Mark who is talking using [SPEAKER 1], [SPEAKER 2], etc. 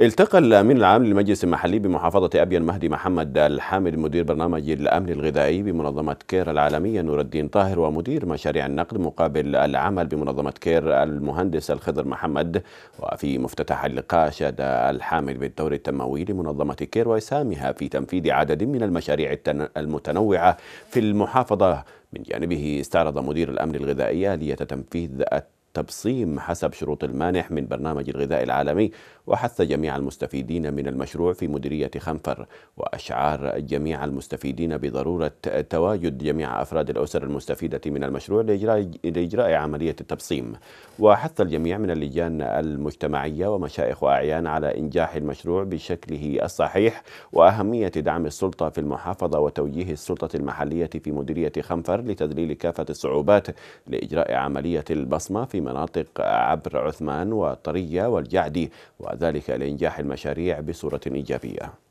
[SPEAKER 1] التقى الأمين العام للمجلس المحلي بمحافظة أبين مهدي محمد الحامد مدير برنامج الأمن الغذائي بمنظمة كير العالمية نور الدين طاهر ومدير مشاريع النقد مقابل العمل بمنظمة كير المهندس الخضر محمد وفي مفتتح اللقاء شاد الحامد بالدور التنموي لمنظمة كير وإسهامها في تنفيذ عدد من المشاريع المتنوعة في المحافظة من جانبه استعرض مدير الأمن الغذائي آلية تنفيذ تبصيم حسب شروط المانح من برنامج الغذاء العالمي وحث جميع المستفيدين من المشروع في مديرية خنفر وأشعار جميع المستفيدين بضرورة تواجد جميع أفراد الأسر المستفيدة من المشروع لإجراء, لإجراء عملية التبصيم وحث الجميع من اللجان المجتمعية ومشائخ وأعيان على إنجاح المشروع بشكله الصحيح وأهمية دعم السلطة في المحافظة وتوجيه السلطة المحلية في مديرية خنفر لتذليل كافة الصعوبات لإجراء عملية البصمة في في مناطق عبر عثمان وطرية والجعدي وذلك لإنجاح المشاريع بصورة إيجابية